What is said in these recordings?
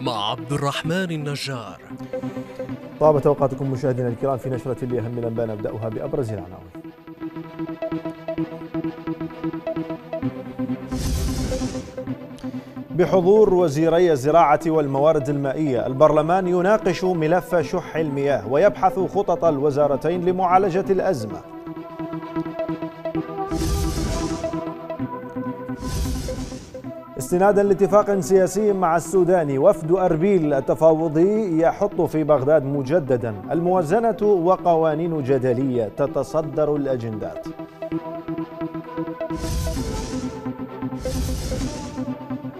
مع عبد الرحمن النجار طابت أوقاتكم مشاهدينا الكرام في نشرة لأهم الأنباء نبدأها بأبرز العناوين بحضور وزيري الزراعة والموارد المائية البرلمان يناقش ملف شح المياه ويبحث خطط الوزارتين لمعالجة الأزمة استنادا لاتفاق سياسي مع السوداني وفد أربيل التفاوضي يحط في بغداد مجددا الموازنة وقوانين جدلية تتصدر الأجندات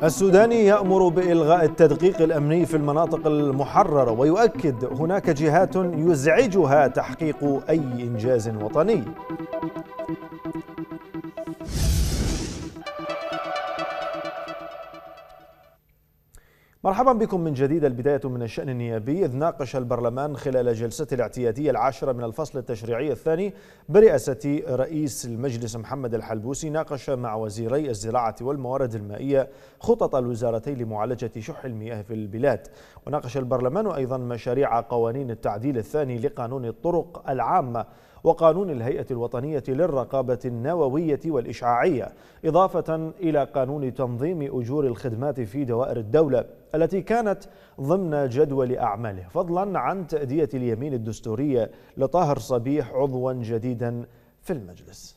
السوداني يأمر بإلغاء التدقيق الأمني في المناطق المحررة ويؤكد هناك جهات يزعجها تحقيق أي إنجاز وطني مرحبا بكم من جديد البداية من الشأن النيابي إذ ناقش البرلمان خلال جلسته الاعتيادية العاشرة من الفصل التشريعي الثاني برئاسة رئيس المجلس محمد الحلبوسي ناقش مع وزيري الزراعة والموارد المائية خطط الوزارتين لمعالجة شح المياه في البلاد وناقش البرلمان أيضا مشاريع قوانين التعديل الثاني لقانون الطرق العامة وقانون الهيئة الوطنية للرقابة النووية والإشعاعية إضافة إلى قانون تنظيم أجور الخدمات في دوائر الدولة التي كانت ضمن جدول أعماله فضلا عن تأدية اليمين الدستورية لطاهر صبيح عضوا جديدا في المجلس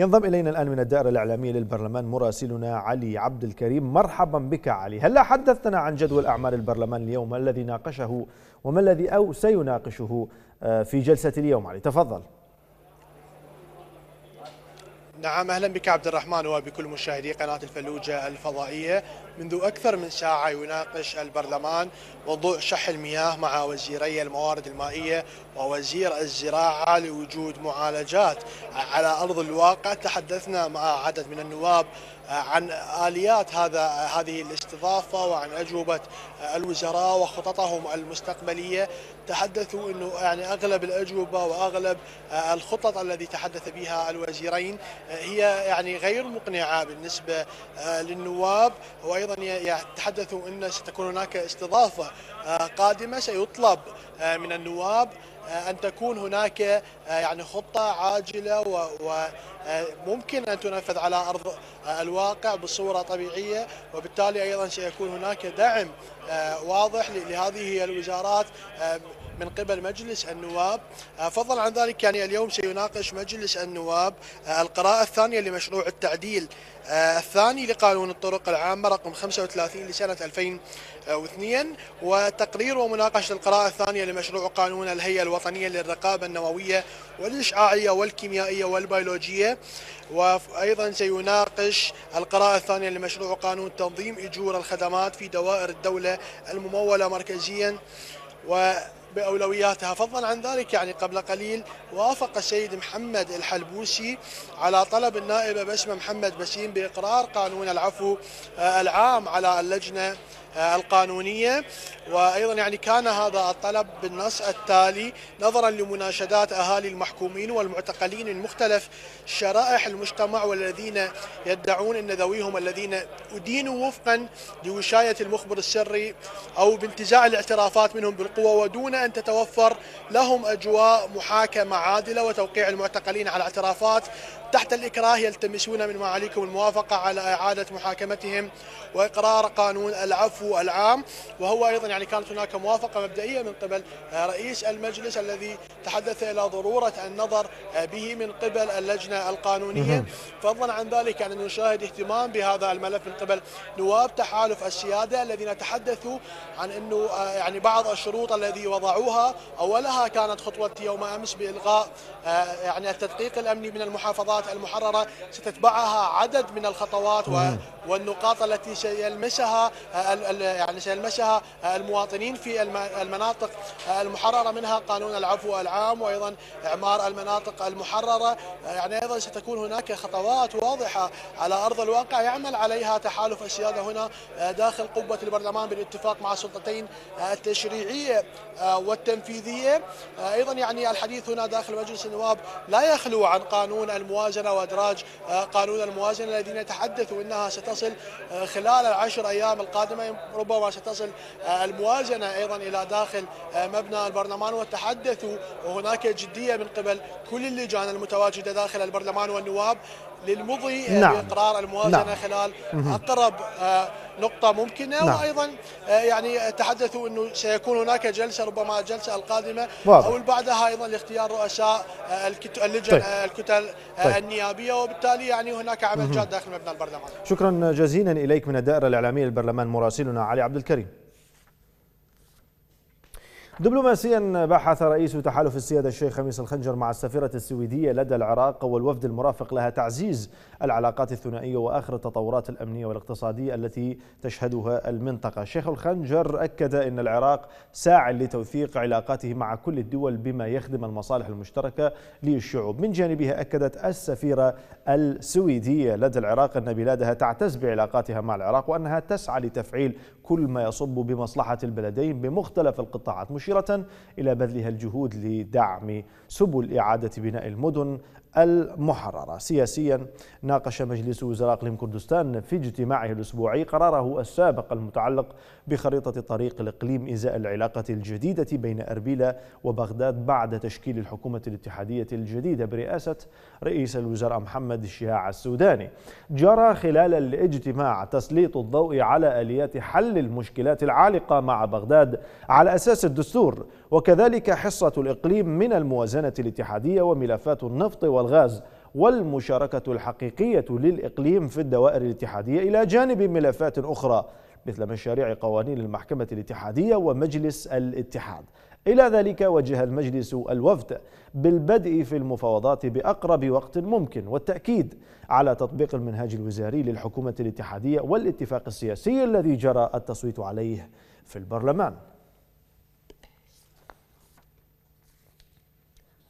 ينضم إلينا الآن من الدائرة الإعلامية للبرلمان مراسلنا علي عبد الكريم مرحبا بك علي هلا حدثتنا عن جدول أعمال البرلمان اليوم ما الذي ناقشه وما الذي أو سيناقشه آه، في جلسة اليوم علي تفضل نعم اهلا بك عبد الرحمن وبكل مشاهدي قناه الفلوجه الفضائيه منذ اكثر من ساعه يناقش البرلمان موضوع شح المياه مع وزيري الموارد المائيه ووزير الزراعه لوجود معالجات على ارض الواقع تحدثنا مع عدد من النواب عن آليات هذا هذه الاستضافة وعن أجوبة الوزراء وخططهم المستقبلية تحدثوا أنه يعني أغلب الأجوبة وأغلب الخطط التي تحدث بها الوزيرين هي يعني غير مقنعة بالنسبة للنواب وأيضا تحدثوا أن ستكون هناك استضافة قادمة سيطلب من النواب أن تكون هناك آه، يعني خطة عاجلة وممكن آه، أن تنفذ على أرض آه، الواقع بصورة طبيعية وبالتالي أيضا سيكون هناك دعم واضح لهذه الوزارات من قبل مجلس النواب آه، فضلا عن ذلك يعني اليوم سيناقش مجلس النواب آه، القراءة الثانية لمشروع التعديل آه، الثاني لقانون الطرق العامة رقم 35 لسنة 2002 وتقرير ومناقشة القراءة الثانية لمشروع قانون الهيئة الوطنية للرقابة النووية والإشعاعية والكيميائية والبيولوجية وأيضا سيناقش القراءة الثانية لمشروع قانون تنظيم إجور الخدمات في دوائر الدولة الممولة مركزيا و بأولوياتها فضلا عن ذلك يعني قبل قليل وافق السيد محمد الحلبوسي على طلب النائبة بسمة محمد بسيم بإقرار قانون العفو آه، العام على اللجنة آه، القانونية وأيضا يعني كان هذا الطلب بالنص التالي نظرا لمناشدات أهالي المحكومين والمعتقلين من مختلف شرائح المجتمع والذين يدعون أن ذويهم الذين أدينوا وفقا لوشاية المخبر السري أو بانتزاع الاعترافات منهم بالقوة ودون أن تتوفر لهم أجواء محاكمة عادلة وتوقيع المعتقلين على اعترافات تحت الإكراه يلتمسون من معاليكم الموافقة على إعادة محاكمتهم وإقرار قانون العفو العام وهو أيضا يعني كانت هناك موافقة مبدئية من قبل رئيس المجلس الذي تحدث إلى ضرورة النظر به من قبل اللجنة القانونية فضلا عن ذلك يعني نشاهد اهتمام بهذا الملف من قبل نواب تحالف السيادة الذين تحدثوا عن أنه آه، يعني بعض الشروط الذي وضعوها أولها كانت خطوة يوم أمس بإلغاء آه، يعني التدقيق الأمني من المحافظات الخطوات المحررة ستتبعها عدد من الخطوات والنقاط التي سيلمسها آه، يعني سيلمسها آه، المواطنين في المناطق آه، المحررة منها قانون العفو العام وأيضا إعمار المناطق المحررة يعني أيضا ستكون هناك خطوات واضحة على أرض الواقع يعمل عليها تحالف السيادة هنا داخل قبة البرلمان بالاتفاق مع السلطتين التشريعية والتنفيذية أيضا يعني الحديث هنا داخل مجلس النواب لا يخلو عن قانون الموازنة الموازنة وإدراج آه، قانون الموازنة الذين يتحدثوا أنها ستصل آه، خلال العشر أيام القادمة ربما ستصل آه، الموازنة أيضا إلى داخل مبنى البرلمان وتحدثوا وهناك جدية من قبل كل اللجان المتواجدة داخل البرلمان والنواب للمضي نعم. نعم. باقرار الموازنه نعم. خلال اقرب آه، نقطه ممكنه نعم. وايضا آه، يعني تحدثوا انه سيكون هناك جلسه ربما الجلسه القادمه واضح. او بعدها ايضا لاختيار رؤساء آه، اللجن طيب. الكتل طيب. النيابيه وبالتالي يعني هناك عمل جاد داخل مبنى البرلمان شكرا جزيلا اليك من الدائره الاعلاميه للبرلمان مراسلنا علي عبد الكريم دبلوماسيا بحث رئيس تحالف السيادة الشيخ خميس الخنجر مع السفيرة السويدية لدى العراق والوفد المرافق لها تعزيز العلاقات الثنائية وآخر التطورات الأمنية والاقتصادية التي تشهدها المنطقة الشيخ الخنجر أكد أن العراق ساع لتوثيق علاقاته مع كل الدول بما يخدم المصالح المشتركة للشعوب من جانبها أكدت السفيرة السويدية لدى العراق أن بلادها تعتز بعلاقاتها مع العراق وأنها تسعى لتفعيل كل ما يصب بمصلحة البلدين بمختلف القطاعات مشيرة إلى بذلها الجهود لدعم سبل إعادة بناء المدن المحررة سياسيا ناقش مجلس وزراء إقليم كردستان في اجتماعه الأسبوعي قراره السابق المتعلق بخريطة طريق الإقليم إزاء العلاقة الجديدة بين أربيل وبغداد بعد تشكيل الحكومة الاتحادية الجديدة برئاسة رئيس الوزراء محمد الشياع السوداني جرى خلال الاجتماع تسليط الضوء على آليات حل المشكلات العالقة مع بغداد على أساس الدستور وكذلك حصة الإقليم من الموازنة الاتحادية وملفات النفط والغاز والمشاركة الحقيقية للإقليم في الدوائر الاتحادية إلى جانب ملفات أخرى مثل مشاريع قوانين المحكمة الاتحادية ومجلس الاتحاد إلى ذلك وجه المجلس الوفد بالبدء في المفاوضات بأقرب وقت ممكن والتأكيد على تطبيق المنهاج الوزاري للحكومة الاتحادية والاتفاق السياسي الذي جرى التصويت عليه في البرلمان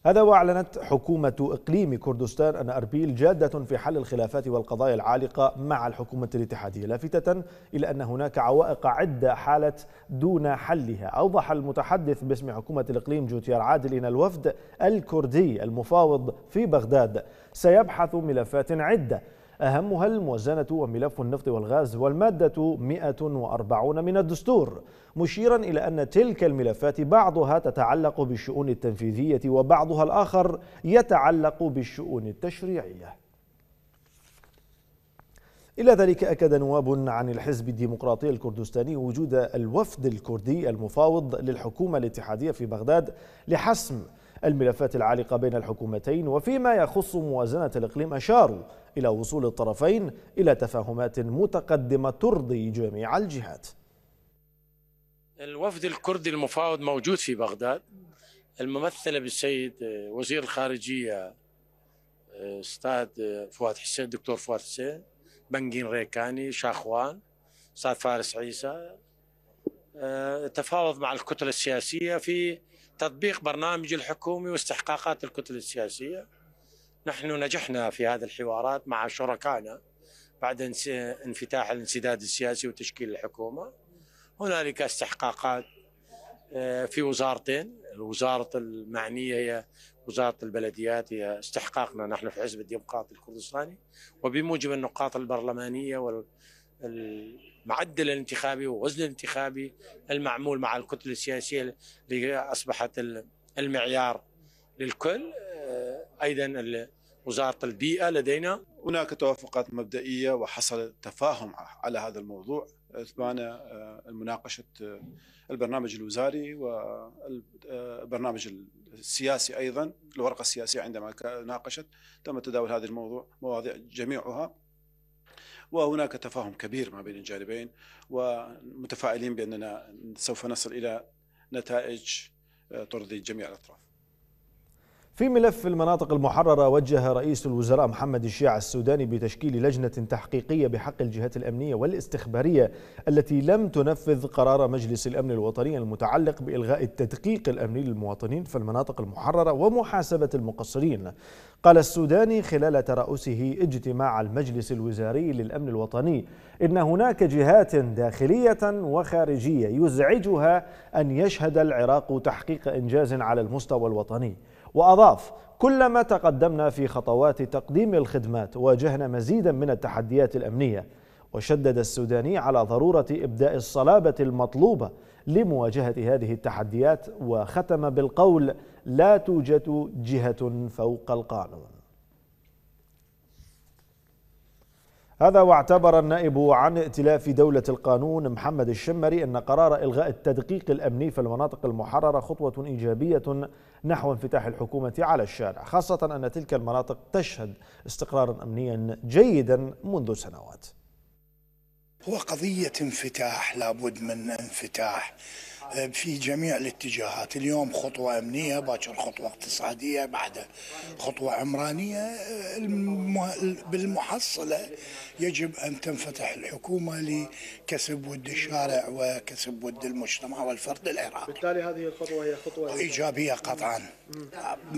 هذا وأعلنت حكومة إقليم كردستان أن أربيل جادة في حل الخلافات والقضايا العالقة مع الحكومة الاتحادية لافتة إلى أن هناك عوائق عدة حالت دون حلها أوضح المتحدث باسم حكومة الإقليم جوتيار عادل أن الوفد الكردي المفاوض في بغداد سيبحث ملفات عدة أهمها الموازنة وملف النفط والغاز والمادة 140 من الدستور مشيرا إلى أن تلك الملفات بعضها تتعلق بالشؤون التنفيذية وبعضها الآخر يتعلق بالشؤون التشريعية إلى ذلك أكد نواب عن الحزب الديمقراطي الكردستاني وجود الوفد الكردي المفاوض للحكومة الاتحادية في بغداد لحسم الملفات العالقة بين الحكومتين وفيما يخص موازنة الإقليم أشاروا إلى وصول الطرفين إلى تفاهمات متقدمة ترضي جميع الجهات الوفد الكردي المفاوض موجود في بغداد الممثلة بالسيد آه، وزير الخارجية آه، استاذ آه، فؤاد حسين دكتور فؤاد حسين بنجين ريكاني شاخوان استاذ فارس عيسى تفاوض مع الكتلة السياسية في تطبيق برنامج الحكومي واستحقاقات الكتلة السياسية نحن نجحنا في هذه الحوارات مع شركائنا بعد انفتاح الانسداد السياسي وتشكيل الحكومه هنالك استحقاقات آه، في وزارتين الوزارة المعنية هي وزارة البلديات هي استحقاقنا نحن في حزب الديمقراطي الكردستاني وبموجب النقاط البرلمانية والمعدل الانتخابي والوزن الانتخابي المعمول مع الكتلة السياسية اللي أصبحت المعيار للكل آه، ايضا وزاره البيئه لدينا هناك توافقات مبدئيه وحصل تفاهم على هذا الموضوع اثبان آه، مناقشه آه، البرنامج الوزاري والبرنامج السياسي ايضا الورقه السياسيه عندما ناقشت تم تداول هذه الموضوع مواضيع جميعها وهناك تفاهم كبير ما بين الجانبين ومتفائلين باننا سوف نصل الى نتائج ترضي جميع الاطراف في ملف المناطق المحررة وجه رئيس الوزراء محمد الشيع السوداني بتشكيل لجنة تحقيقية بحق الجهات الأمنية والاستخبارية التي لم تنفذ قرار مجلس الأمن الوطني المتعلق بإلغاء التدقيق الأمني للمواطنين في المناطق المحررة ومحاسبة المقصرين قال السوداني خلال ترأسه اجتماع المجلس الوزاري للأمن الوطني إن هناك جهات داخلية وخارجية يزعجها أن يشهد العراق تحقيق إنجاز على المستوى الوطني وأضاف كلما تقدمنا في خطوات تقديم الخدمات واجهنا مزيدا من التحديات الأمنية وشدد السوداني على ضرورة إبداء الصلابة المطلوبة لمواجهة هذه التحديات وختم بالقول لا توجد جهة فوق القانون هذا واعتبر النائب عن ائتلاف دولة القانون محمد الشمري أن قرار إلغاء التدقيق الأمني في المناطق المحررة خطوة إيجابية نحو انفتاح الحكومة على الشارع خاصة أن تلك المناطق تشهد استقرارا أمنيا جيدا منذ سنوات هو قضية انفتاح لابد من انفتاح في جميع الاتجاهات اليوم خطوة أمنية باكر خطوة اقتصادية بعد خطوة عمرانية بالمحصلة يجب أن تنفتح الحكومة لكسب ود الشارع وكسب ود المجتمع والفرد العراقي بالتالي هذه الخطوة هي خطوة إيجابية قطعا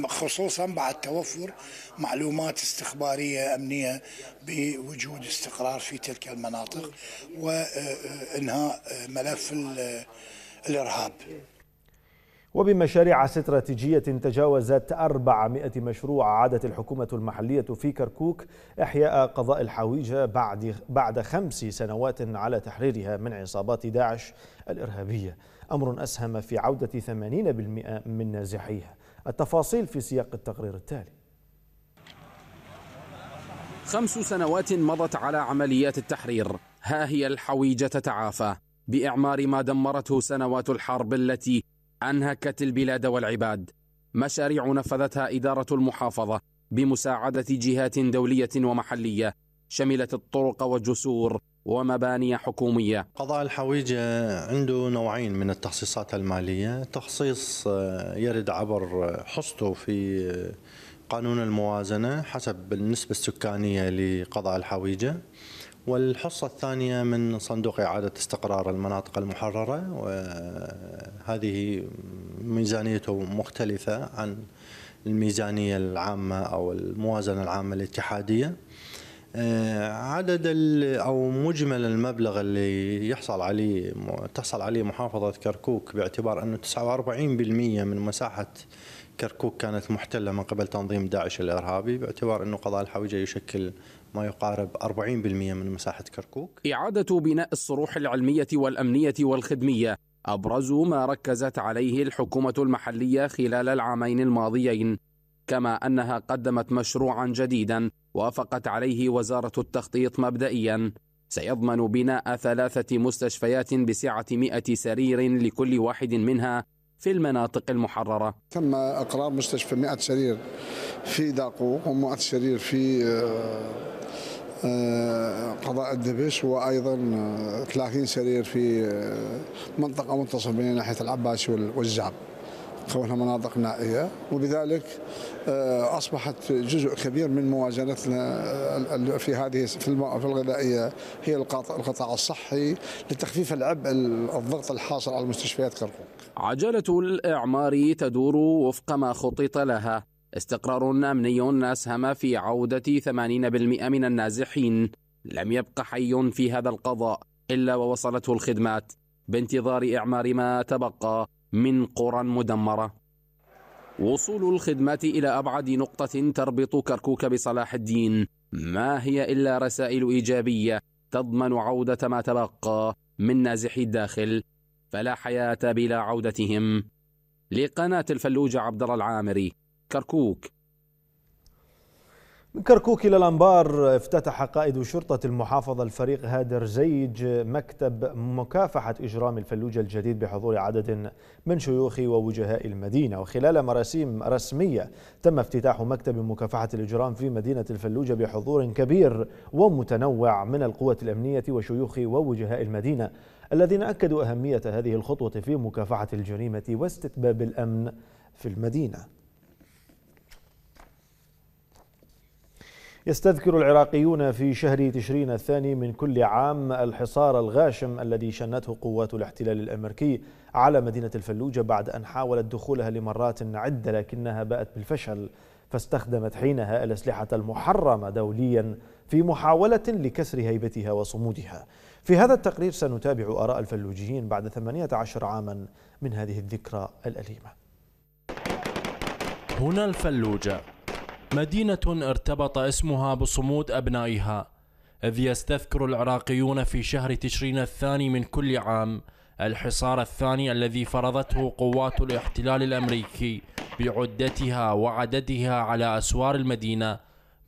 خصوصا بعد توفر معلومات استخبارية أمنية بوجود استقرار في تلك المناطق وإنهاء ملف الإرهاب وبمشاريع استراتيجية تجاوزت 400 مشروع عادت الحكومة المحلية في كركوك إحياء قضاء الحويجة بعد بعد خمس سنوات على تحريرها من عصابات داعش الإرهابية أمر أسهم في عودة 80% من نازحيها التفاصيل في سياق التقرير التالي خمس سنوات مضت على عمليات التحرير ها هي الحويجة تتعافى بإعمار ما دمرته سنوات الحرب التي أنهكت البلاد والعباد مشاريع نفذتها إدارة المحافظة بمساعدة جهات دولية ومحلية شملت الطرق والجسور ومباني حكومية قضاء الحويجة عنده نوعين من التخصيصات المالية تخصيص آه، يرد عبر حصته في آه، قانون الموازنة حسب النسبة السكانية لقضاء الحويجة والحصة الثانية من صندوق إعادة استقرار المناطق المحررة وهذه ميزانيته مختلفة عن الميزانية العامة أو الموازنة العامة الاتحادية عدد أو مجمل المبلغ اللي يحصل عليه تحصل عليه محافظة كركوك باعتبار أنه 49% من مساحة كركوك كانت محتلة من قبل تنظيم داعش الإرهابي باعتبار أنه قضاء الحويجة يشكل ما يقارب 40% من مساحة كركوك إعادة بناء الصروح العلمية والأمنية والخدمية أبرز ما ركزت عليه الحكومة المحلية خلال العامين الماضيين كما أنها قدمت مشروعا جديدا وافقت عليه وزارة التخطيط مبدئيا سيضمن بناء ثلاثة مستشفيات بسعة 100 سرير لكل واحد منها في المناطق المحررة تم إقرار مستشفى 100 سرير في داقوق و100 سرير في آه، قضاء الدبش وايضا 30 آه، سرير في آه، منطقه منتصف بين ناحيه العباسي والجعب كونها مناطق نائيه وبذلك آه، اصبحت جزء كبير من موازنتنا في هذه في الغذائيه هي القطاع الصحي لتخفيف العبء الضغط الحاصل على المستشفيات كركوك. عجله الاعمار تدور وفق ما خطط لها استقرار أمني أسهم في عودة 80% من النازحين لم يبق حي في هذا القضاء إلا ووصلته الخدمات بانتظار إعمار ما تبقى من قرى مدمرة وصول الخدمات إلى أبعد نقطة تربط كركوك بصلاح الدين ما هي إلا رسائل إيجابية تضمن عودة ما تبقى من نازحي الداخل فلا حياة بلا عودتهم لقناة الفلوج عبد الله العامري كركوك من كركوك إلى الأنبار افتتح قائد شرطة المحافظة الفريق هادر زيج مكتب مكافحة إجرام الفلوجة الجديد بحضور عدد من شيوخ ووجهاء المدينة وخلال مراسيم رسمية تم افتتاح مكتب مكافحة الإجرام في مدينة الفلوجة بحضور كبير ومتنوع من القوة الأمنية وشيوخ ووجهاء المدينة الذين أكدوا أهمية هذه الخطوة في مكافحة الجريمة واستتباب الأمن في المدينة يستذكر العراقيون في شهر تشرين الثاني من كل عام الحصار الغاشم الذي شنته قوات الاحتلال الامريكي على مدينه الفلوجه بعد ان حاولت دخولها لمرات عده لكنها باءت بالفشل فاستخدمت حينها الاسلحه المحرمه دوليا في محاوله لكسر هيبتها وصمودها. في هذا التقرير سنتابع اراء الفلوجيين بعد 18 عاما من هذه الذكرى الاليمه. هنا الفلوجه مدينة ارتبط اسمها بصمود أبنائها إذ يستذكر العراقيون في شهر تشرين الثاني من كل عام الحصار الثاني الذي فرضته قوات الاحتلال الأمريكي بعدتها وعددها على أسوار المدينة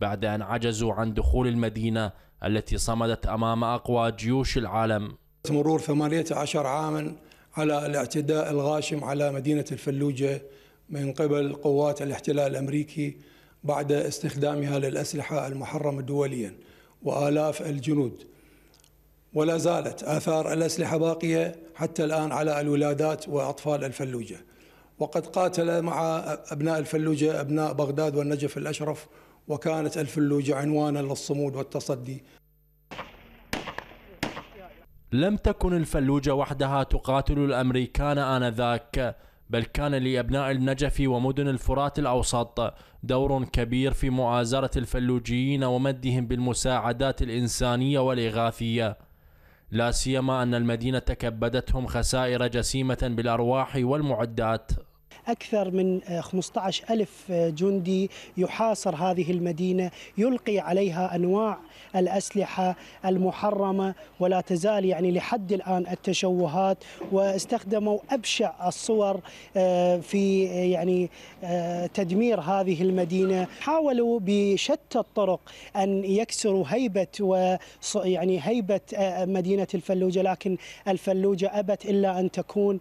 بعد أن عجزوا عن دخول المدينة التي صمدت أمام أقوى جيوش العالم مرور 18 عاما على الاعتداء الغاشم على مدينة الفلوجة من قبل قوات الاحتلال الأمريكي بعد استخدامها للأسلحة المحرمة دوليا وآلاف الجنود ولا زالت آثار الأسلحة باقية حتى الآن على الولادات وأطفال الفلوجة وقد قاتل مع أبناء الفلوجة أبناء بغداد والنجف الأشرف وكانت الفلوجة عنوانا للصمود والتصدي لم تكن الفلوجة وحدها تقاتل الأمريكان آنذاك بل كان لأبناء النجف ومدن الفرات الأوسط دور كبير في معازرة الفلوجيين ومدهم بالمساعدات الإنسانية والإغاثية لا سيما أن المدينة كبدتهم خسائر جسيمة بالأرواح والمعدات أكثر من 15 ألف جندي يحاصر هذه المدينة يلقي عليها أنواع الأسلحة المحرمة ولا تزال يعني لحد الآن التشوهات واستخدموا أبشع الصور آه، في آه، يعني آه، تدمير هذه المدينة حاولوا بشتى الطرق أن يكسروا هيبة و يعني هيبة مدينة الفلوجة لكن الفلوجة أبت إلا أن تكون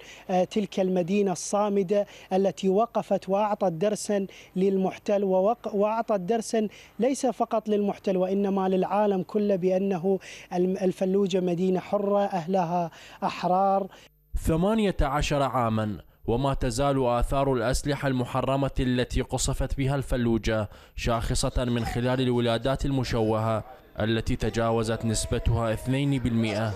تلك المدينة الصامدة التي وقفت وأعطت درسا للمحتل وأعطت درسا ليس فقط للمحتل وإنما للعالم العالم كله بأنه الفلوجة مدينة حرة أهلها أحرار 18 عاما وما تزال آثار الأسلحة المحرمة التي قصفت بها الفلوجة شاخصة من خلال الولادات المشوهة التي تجاوزت نسبتها 2%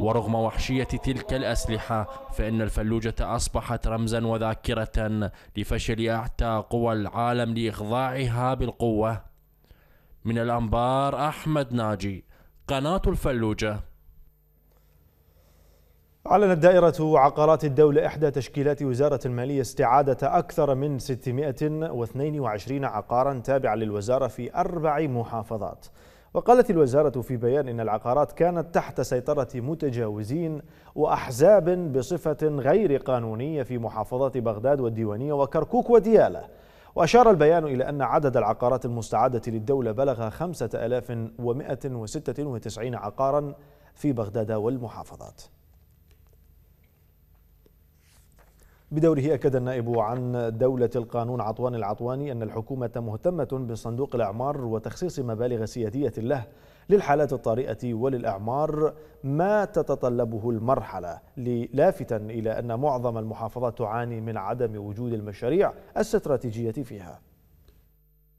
ورغم وحشية تلك الأسلحة فإن الفلوجة أصبحت رمزا وذاكرة لفشل أعتى قوى العالم لإخضاعها بالقوة من الأنبار أحمد ناجي قناة الفلوجة أعلنت دائرة عقارات الدولة إحدى تشكيلات وزارة المالية استعادة أكثر من 622 عقارا تابعا للوزارة في أربع محافظات وقالت الوزارة في بيان إن العقارات كانت تحت سيطرة متجاوزين وأحزاب بصفة غير قانونية في محافظات بغداد والديوانية وكركوك وديالة وأشار البيان إلى أن عدد العقارات المستعادة للدولة بلغ 5196 عقارا في بغداد والمحافظات بدوره أكد النائب عن دولة القانون عطوان العطواني أن الحكومة مهتمة بصندوق الأعمار وتخصيص مبالغ سيادية له للحالات الطارئة وللأعمار ما تتطلبه المرحلة لافتا إلى أن معظم المحافظات تعاني من عدم وجود المشاريع الاستراتيجية فيها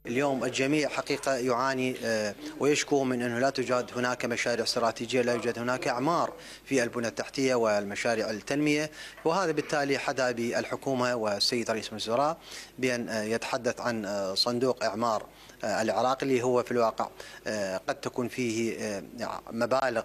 اليوم الجميع حقيقة يعاني آه، ويشكو من أنه لا توجد هناك مشاريع استراتيجية لا يوجد هناك أعمار في البنى التحتية والمشاريع التنمية وهذا بالتالي حدا بالحكومة والسيد رئيس الوزراء بأن آه، يتحدث عن آه، صندوق إعمار العراق اللي هو في الواقع قد تكون فيه مبالغ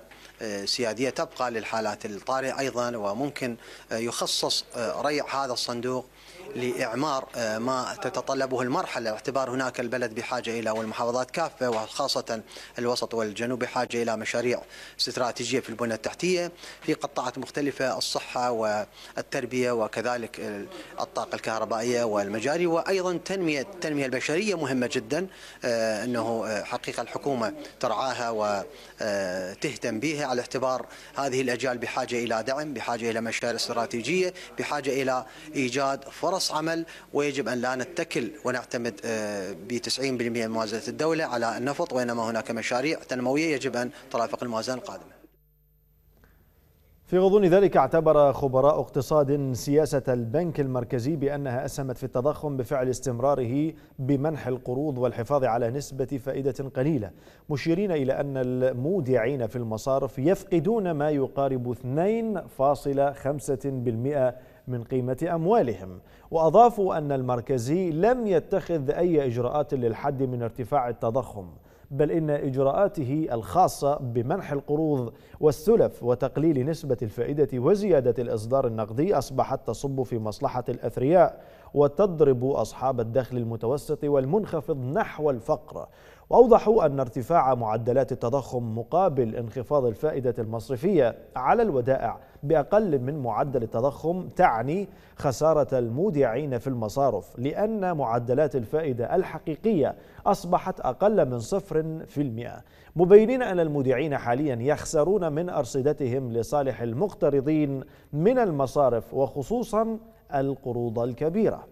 سيادية تبقى للحالات الطارئة أيضا وممكن يخصص ريع هذا الصندوق لإعمار آه، ما تتطلبه المرحلة باعتبار هناك البلد بحاجة إلى والمحافظات كافة وخاصة الوسط والجنوب بحاجة إلى مشاريع استراتيجية في البنى التحتية في قطاعات مختلفة الصحة والتربية وكذلك الطاقة الكهربائية والمجاري وأيضا تنمية التنمية البشرية مهمة جدا آه، أنه آه، حقيقة الحكومة ترعاها وتهتم بها على اعتبار هذه الأجيال بحاجة إلى دعم بحاجة إلى مشاريع استراتيجية بحاجة إلى إيجاد فرص فرص عمل ويجب أن لا نتكل ونعتمد آه، ب 90% من موازنة الدولة على النفط وإنما هناك مشاريع تنموية يجب أن ترافق الموازنة القادمة في غضون ذلك اعتبر خبراء اقتصاد سياسة البنك المركزي بأنها أسهمت في التضخم بفعل استمراره بمنح القروض والحفاظ على نسبة فائدة قليلة مشيرين إلى أن المودعين في المصارف يفقدون ما يقارب 2.5% من قيمة أموالهم وأضافوا أن المركزي لم يتخذ أي إجراءات للحد من ارتفاع التضخم بل إن إجراءاته الخاصة بمنح القروض والسلف وتقليل نسبة الفائدة وزيادة الإصدار النقدي أصبحت تصب في مصلحة الأثرياء وتضرب أصحاب الدخل المتوسط والمنخفض نحو الفقر وأوضحوا أن ارتفاع معدلات التضخم مقابل انخفاض الفائدة المصرفية على الودائع بأقل من معدل التضخم تعني خسارة المودعين في المصارف لأن معدلات الفائدة الحقيقية أصبحت أقل من صفر في المئة مبينين أن المودعين حاليا يخسرون من أرصدتهم لصالح المقترضين من المصارف وخصوصا القروض الكبيره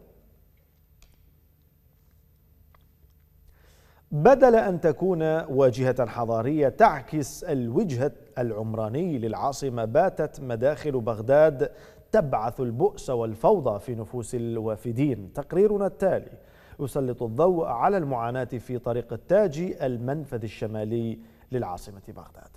بدل أن تكون واجهة حضارية تعكس الوجهة العمراني للعاصمة باتت مداخل بغداد تبعث البؤس والفوضى في نفوس الوافدين تقريرنا التالي يسلط الضوء على المعاناة في طريق التاجي المنفذ الشمالي للعاصمة بغداد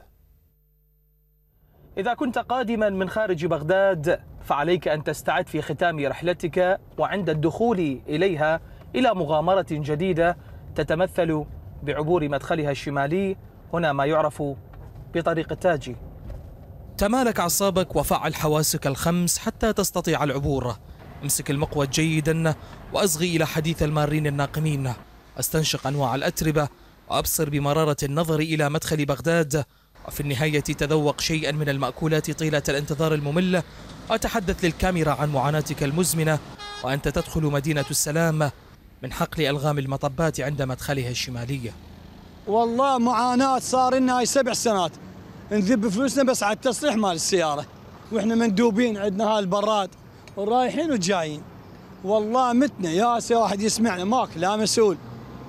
إذا كنت قادما من خارج بغداد فعليك أن تستعد في ختام رحلتك وعند الدخول إليها إلى مغامرة جديدة تتمثل بعبور مدخلها الشمالي هنا ما يعرف بطريق التاجي تمالك أعصابك وفعل حواسك الخمس حتى تستطيع العبور امسك المقود جيدا وأصغي إلى حديث المارين الناقمين أستنشق أنواع الأتربة وأبصر بمرارة النظر إلى مدخل بغداد وفي النهاية تذوق شيئا من المأكولات طيلة الانتظار الممل وتحدث للكاميرا عن معاناتك المزمنة وأنت تدخل مدينة السلام من حقل ألغام المطبات عند مدخلها الشمالية والله معاناة صار لنا هاي سبع سنوات نذب فلوسنا بس على التصليح مال السيارة واحنا مندوبين عندنا هاي البراد ورايحين وجايين والله متنا يا سي واحد يسمعنا ماك لا مسؤول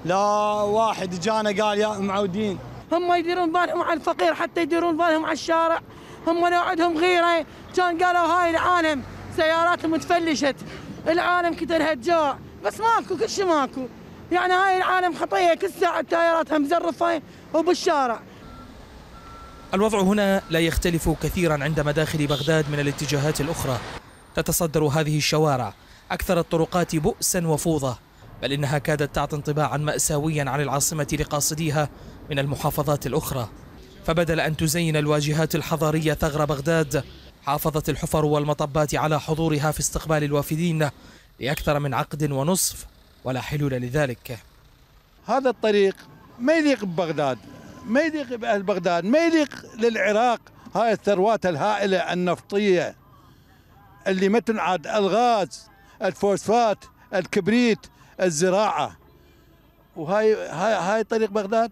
لا واحد جانا قال يا معودين هم يديرون بالهم على الفقير حتى يديرون بالهم على الشارع هم لو عندهم غيره كان قالوا هاي العالم سياراتهم تفلشت العالم كثر هالجوع بس ماكو كل شيء ماكو يعني هاي العالم خطيه كل ساعه تايراتها مزرفه وبالشارع الوضع هنا لا يختلف كثيرا عند مداخل بغداد من الاتجاهات الأخرى تتصدر هذه الشوارع أكثر الطرقات بؤسا وفوضى بل إنها كادت تعطي انطباعا مأساويا عن العاصمة لقاصديها من المحافظات الأخرى فبدل أن تزين الواجهات الحضارية ثغر بغداد حافظت الحفر والمطبات على حضورها في استقبال الوافدين لأكثر من عقد ونصف ولا حلول لذلك هذا الطريق ما يليق ببغداد ما يليق بأهل بغداد ما يليق للعراق هاي الثروات الهائلة النفطية اللي ما تنعد الغاز الفوسفات الكبريت الزراعة وهاي هاي, هاي طريق بغداد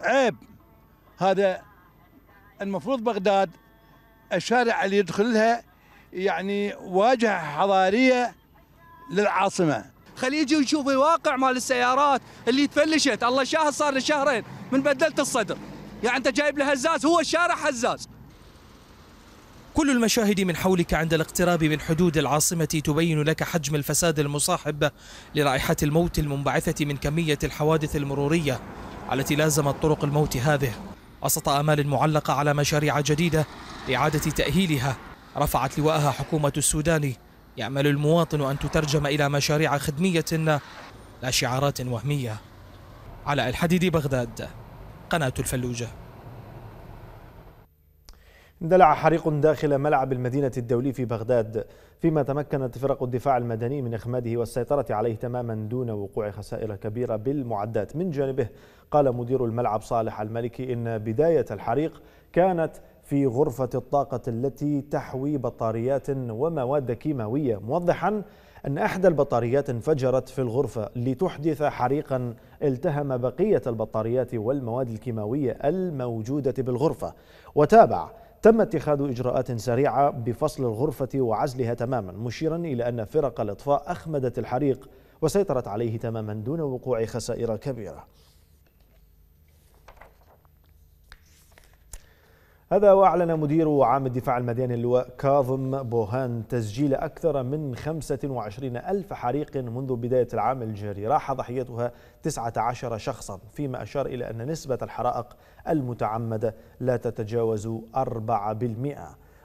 عيب هذا المفروض بغداد الشارع اللي يدخلها يعني واجهة حضارية للعاصمه خلي يجي ويشوف الواقع مال السيارات اللي تفلشت الله شاهد صار له شهرين من بدلت الصدر يعني انت جايب له هزاز هو الشارع هزاز كل المشاهد من حولك عند الاقتراب من حدود العاصمة تبين لك حجم الفساد المصاحب لرائحة الموت المنبعثة من كمية الحوادث المرورية التي لازمت طرق الموت هذه وسط آمال معلقة على مشاريع جديدة لإعادة تأهيلها رفعت لواءها حكومة السودان يأمل المواطن أن تترجم إلى مشاريع خدمية لا شعارات وهمية على الحديد بغداد قناة الفلوجة اندلع حريق داخل ملعب المدينة الدولي في بغداد فيما تمكنت فرق الدفاع المدني من إخماده والسيطرة عليه تماما دون وقوع خسائر كبيرة بالمعدات من جانبه قال مدير الملعب صالح الملكي إن بداية الحريق كانت في غرفة الطاقة التي تحوي بطاريات ومواد كيماوية موضحا أن أحدى البطاريات انفجرت في الغرفة لتحدث حريقا التهم بقية البطاريات والمواد الكيماوية الموجودة بالغرفة وتابع تم اتخاذ إجراءات سريعة بفصل الغرفة وعزلها تماما مشيرا إلى أن فرق الإطفاء أخمدت الحريق وسيطرت عليه تماما دون وقوع خسائر كبيرة هذا وأعلن مدير عام الدفاع المدني اللواء كاظم بوهان تسجيل أكثر من 25 ألف حريق منذ بداية العام الجاري راح ضحيتها 19 شخصا فيما أشار إلى أن نسبة الحرائق المتعمدة لا تتجاوز 4%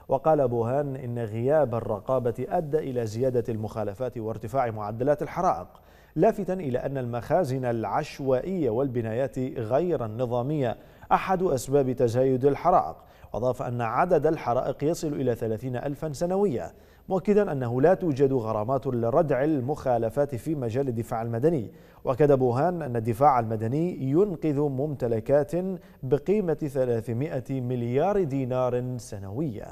وقال بوهان إن غياب الرقابة أدى إلى زيادة المخالفات وارتفاع معدلات الحرائق لافتا إلى أن المخازن العشوائية والبنايات غير النظامية أحد أسباب تزايد الحرائق وأضاف أن عدد الحرائق يصل إلى 30 ألفا سنويا مؤكدا أنه لا توجد غرامات لردع المخالفات في مجال الدفاع المدني وأكد بوهان أن الدفاع المدني ينقذ ممتلكات بقيمة 300 مليار دينار سنويا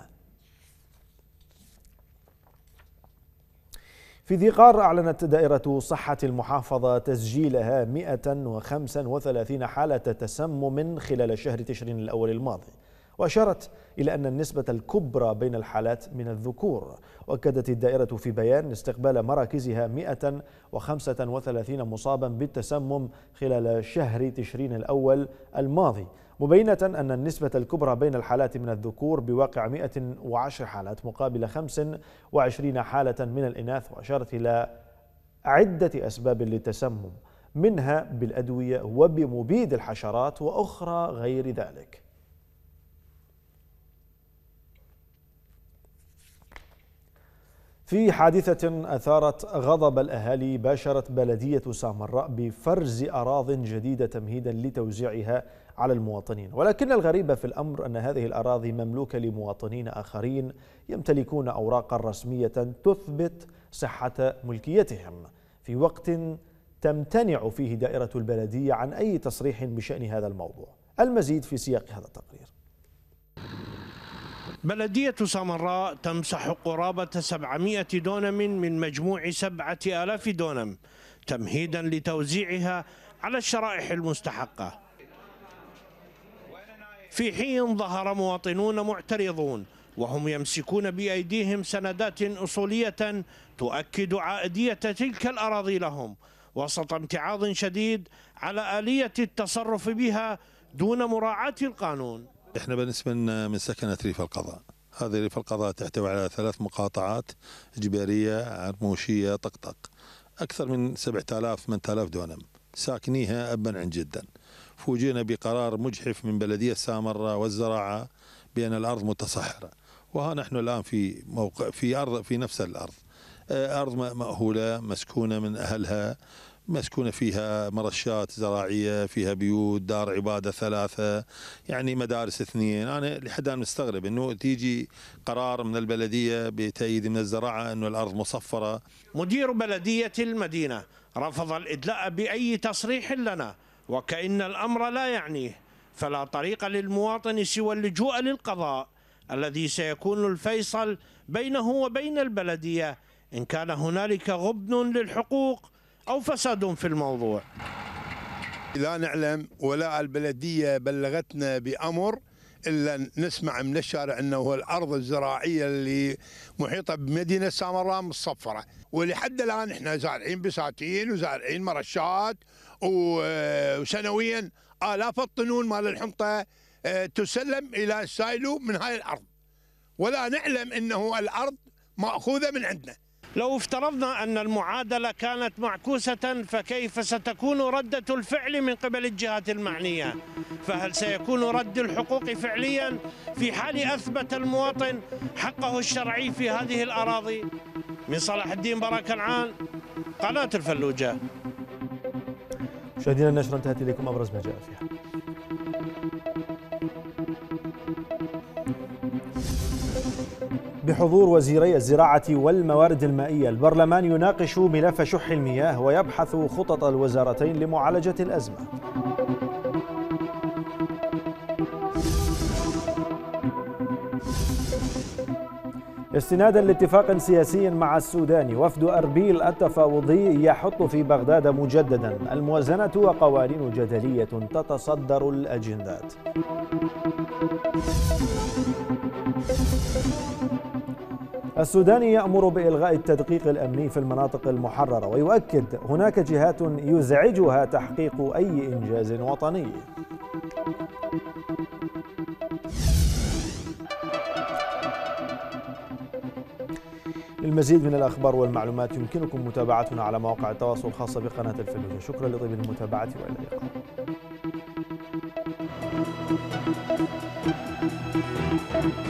في ذي قار أعلنت دائرة صحة المحافظة تسجيلها 135 حالة تسمم خلال شهر تشرين الأول الماضي وأشارت إلى أن النسبة الكبرى بين الحالات من الذكور وأكدت الدائرة في بيان استقبال مراكزها 135 مصابا بالتسمم خلال شهر تشرين الأول الماضي مبينة أن النسبة الكبرى بين الحالات من الذكور بواقع 110 حالات مقابل 25 حالة من الإناث وأشارت إلى عدة أسباب للتسمم منها بالأدوية وبمبيد الحشرات وأخرى غير ذلك في حادثة أثارت غضب الأهالي باشرت بلدية سامراء بفرز أراض جديدة تمهيدا لتوزيعها على المواطنين ولكن الغريب في الأمر أن هذه الأراضي مملوكة لمواطنين آخرين يمتلكون أوراقا رسمية تثبت صحة ملكيتهم في وقت تمتنع فيه دائرة البلدية عن أي تصريح بشأن هذا الموضوع المزيد في سياق هذا التقرير بلدية سامراء تمسح قرابة 700 دونم من مجموع 7000 دونم تمهيدا لتوزيعها على الشرائح المستحقة في حين ظهر مواطنون معترضون وهم يمسكون بأيديهم سندات أصولية تؤكد عائدية تلك الأراضي لهم وسط امتعاض شديد على آلية التصرف بها دون مراعاة القانون احنا بالنسبه لنا من سكنه ريف القضاء هذه ريف القضاء تحتوي على ثلاث مقاطعات جباريه عرموشيه طقطق اكثر من 7000 8000 دونم ساكنيها ابا عن جدا فوجئنا بقرار مجحف من بلديه سامره والزراعه بان الارض متصحره وها نحن الان في موقع في ارض في نفس الارض آه، ارض ماهوله مسكونه من اهلها مسكونة فيها مرشات زراعية فيها بيوت دار عبادة ثلاثة يعني مدارس اثنين أنا لحد الآن مستغرب أنه تيجي قرار من البلدية بتأييد من الزراعة أنه الأرض مصفرة مدير بلدية المدينة رفض الإدلاء بأي تصريح لنا وكأن الأمر لا يعنيه فلا طريق للمواطن سوى اللجوء للقضاء الذي سيكون الفيصل بينه وبين البلدية إن كان هنالك غبن للحقوق أو فساد في الموضوع لا نعلم ولا البلدية بلغتنا بأمر إلا نسمع من الشارع أنه الأرض الزراعية اللي محيطة بمدينة سامراء مصفرة ولحد الآن إحنا زارعين بساتين وزارعين مرشات وسنويا آلاف الطنون مال الحنطة آه، تسلم إلى السايلو من هاي الأرض ولا نعلم أنه الأرض مأخوذة من عندنا لو افترضنا أن المعادلة كانت معكوسة فكيف ستكون ردة الفعل من قبل الجهات المعنية فهل سيكون رد الحقوق فعليا في حال أثبت المواطن حقه الشرعي في هذه الأراضي من صلاح الدين العان قناة الفلوجة مشاهدينا النشرة انتهت إليكم أبرز ما جاء فيها بحضور وزيري الزراعة والموارد المائية البرلمان يناقش ملف شح المياه ويبحث خطط الوزارتين لمعالجة الأزمة استنادا لاتفاق سياسي مع السودان وفد أربيل التفاوضي يحط في بغداد مجددا الموازنة وقوانين جدلية تتصدر الأجندات السوداني يأمر بإلغاء التدقيق الأمني في المناطق المحررة ويؤكد هناك جهات يزعجها تحقيق أي إنجاز وطني للمزيد من الأخبار والمعلومات يمكنكم متابعتنا على مواقع التواصل الخاصة بقناة الفلوجة شكرا لطيب المتابعة وإلى اللقاء